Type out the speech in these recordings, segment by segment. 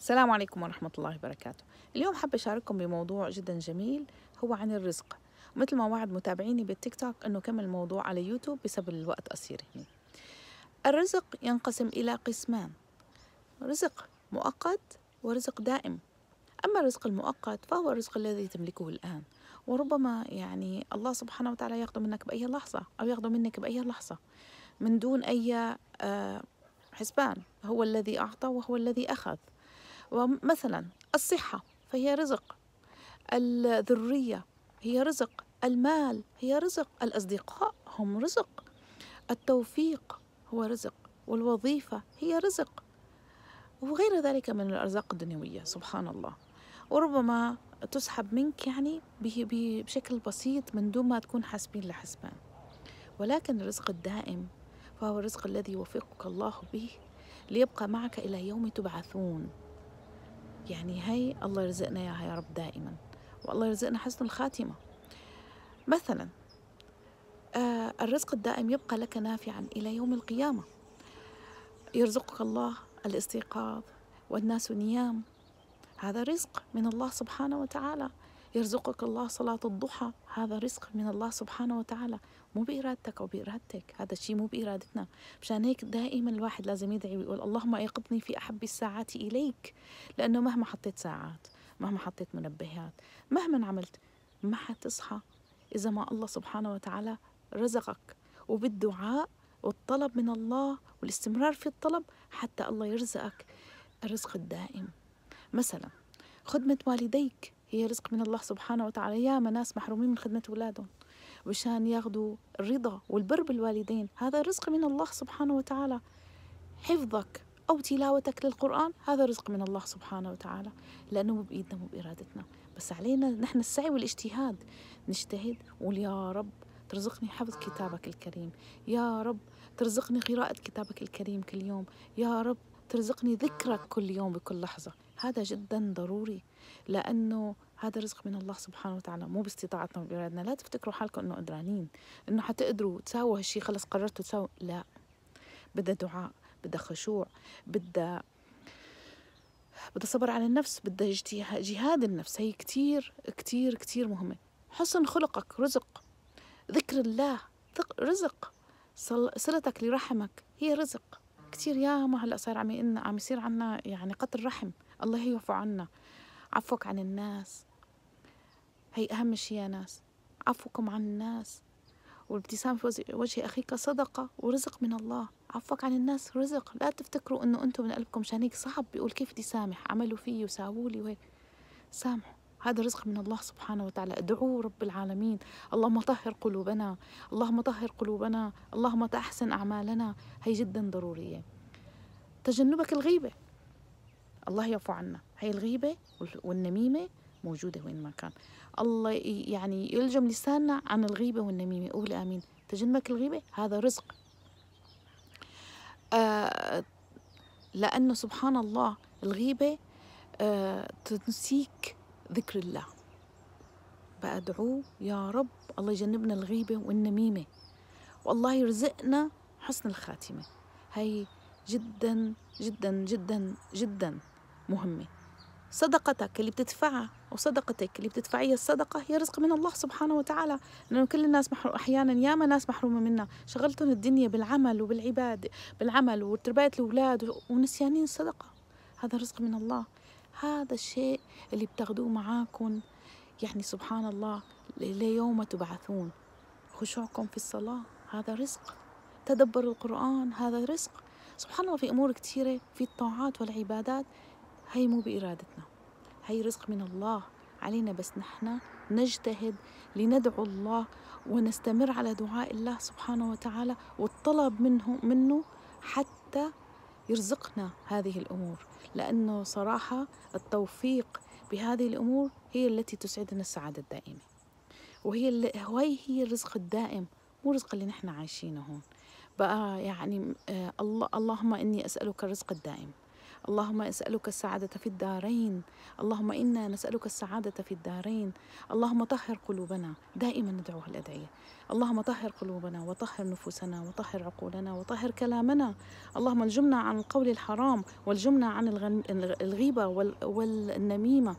السلام عليكم ورحمة الله وبركاته اليوم حابة أشارككم بموضوع جدا جميل هو عن الرزق مثل ما وعد متابعيني بالتيك توك أنه كمل الموضوع على يوتيوب بسبب الوقت قصير هنا الرزق ينقسم إلى قسمان رزق مؤقت ورزق دائم أما الرزق المؤقت فهو الرزق الذي تملكه الآن وربما يعني الله سبحانه وتعالى ياخذه منك بأي لحظة أو ياخذه منك بأي لحظة من دون أي آه، حسبان هو الذي أعطى وهو الذي أخذ ومثلا الصحة فهي رزق الذرية هي رزق المال هي رزق الأصدقاء هم رزق التوفيق هو رزق والوظيفة هي رزق وغير ذلك من الأرزاق الدنيوية سبحان الله وربما تسحب منك يعني بشكل بسيط من دون ما تكون حاسبين لحسبان ولكن الرزق الدائم فهو الرزق الذي يوفقك الله به ليبقى معك إلى يوم تبعثون يعني هي الله يرزقنا اياها يا رب دائما والله يرزقنا حسن الخاتمه مثلا آه الرزق الدائم يبقى لك نافعا الى يوم القيامه يرزقك الله الاستيقاظ والناس نيام هذا رزق من الله سبحانه وتعالى يرزقك الله صلاة الضحى هذا رزق من الله سبحانه وتعالى مو بإرادتك أو بإرادتك هذا الشيء مو بإرادتنا مشان هيك دائما الواحد لازم يدعي ويقول اللهم أيقظني في أحب الساعات إليك لأنه مهما حطيت ساعات مهما حطيت منبهات مهما عملت ما حتصحى إذا ما الله سبحانه وتعالى رزقك وبالدعاء والطلب من الله والاستمرار في الطلب حتى الله يرزقك الرزق الدائم مثلا خدمة والديك هي رزق من الله سبحانه وتعالى ياما ناس محرومين من خدمة أولادهم وشان ياخذوا الرضا والبر بالوالدين هذا رزق من الله سبحانه وتعالى حفظك أو تلاوتك للقرآن هذا رزق من الله سبحانه وتعالى لأنه مو بإيدنا مو بإرادتنا بس علينا نحن السعي والاجتهاد نجتهد ويا رب ترزقني حفظ كتابك الكريم يا رب ترزقني قراءة كتابك الكريم كل يوم يا رب ترزقني ذكرك كل يوم بكل لحظة هذا جدا ضروري لأنه هذا رزق من الله سبحانه وتعالى مو باستطاعتنا وبإرادتنا لا تفتكروا حالكم أنه قدرانين أنه حتقدروا تساووا هالشيء خلص قررتوا تساووا لا بدها دعاء بدها خشوع بدها بدها صبر على النفس بدها جهاد النفس هي كتير كتير كتير مهمة حسن خلقك رزق ذكر الله رزق صلتك لرحمك هي رزق كتير ياما هلا صار عم عم يصير عنا يعني قطر رحم الله يعفو عنا عفوك عن الناس هي أهم شيء يا ناس عفوكم عن الناس والابتسام في وجه أخيك صدقة ورزق من الله عفوك عن الناس رزق لا تفتكروا أنه أنتم من قلبكم عشان هيك صعب بيقول كيف بدي سامح عملوا فيي وساووا لي وهيك سامحوا هذا رزق من الله سبحانه وتعالى ادعوا رب العالمين اللهم طهر قلوبنا اللهم طهر قلوبنا اللهم تحسن أعمالنا هي جدا ضرورية تجنبك الغيبة الله يعفو عنا هاي الغيبة والنميمة موجودة وين ما كان الله يعني يلجم لساننا عن الغيبة والنميمة قول آمين تجنبك الغيبة هذا رزق آه لأنه سبحان الله الغيبة آه تنسيك ذكر الله بأدعو يا رب الله يجنبنا الغيبة والنميمة والله يرزقنا حسن الخاتمة هاي جدا جدا جدا جدا مهمة صدقتك اللي بتدفعها وصدقتك اللي بتدفعيها الصدقة هي رزق من الله سبحانه وتعالى لأنه كل الناس محروم أحيانا ياما ناس محرومة منا شغلتهم الدنيا بالعمل وبالعبادة بالعمل وتربية الأولاد ونسيانين الصدقة هذا رزق من الله هذا الشيء اللي بتاخدوه معاكم يعني سبحان الله ليوم تبعثون خشوعكم في الصلاة هذا رزق تدبر القرآن هذا رزق سبحان الله في أمور كثيرة في الطاعات والعبادات هي مو بإرادتنا هي رزق من الله علينا بس نحن نجتهد لندعو الله ونستمر على دعاء الله سبحانه وتعالى والطلب منه منه حتى يرزقنا هذه الامور لانه صراحه التوفيق بهذه الامور هي التي تسعدنا السعاده الدائمه وهي هي هي الرزق الدائم مو الرزق اللي نحن عايشينه هون بقى يعني آه اللهم اني اسالك الرزق الدائم اللهم اسالك السعاده في الدارين اللهم انا نسالك السعاده في الدارين اللهم طهر قلوبنا دائما ندعوها الادعيه اللهم طهر قلوبنا وطهر نفوسنا وطهر عقولنا وطهر كلامنا اللهم الجمنا عن القول الحرام والجمنا عن الغيبه والنميمه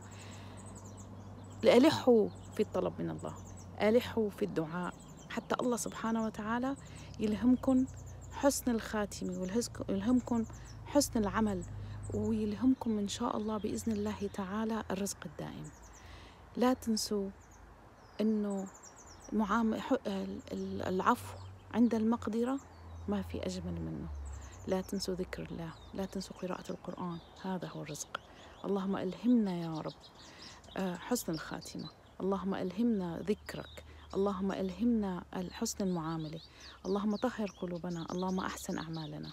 الحوا في الطلب من الله الحوا في الدعاء حتى الله سبحانه وتعالى يلهمكم حسن الخاتمة ويلهمكم حسن العمل ويلهمكم إن شاء الله بإذن الله تعالى الرزق الدائم لا تنسوا أنه العفو عند المقدرة ما في أجمل منه لا تنسوا ذكر الله لا تنسوا قراءة القرآن هذا هو الرزق اللهم ألهمنا يا رب آه، حسن الخاتمة اللهم ألهمنا ذكرك اللهم ألهمنا حسن المعاملة اللهم طهر قلوبنا اللهم أحسن أعمالنا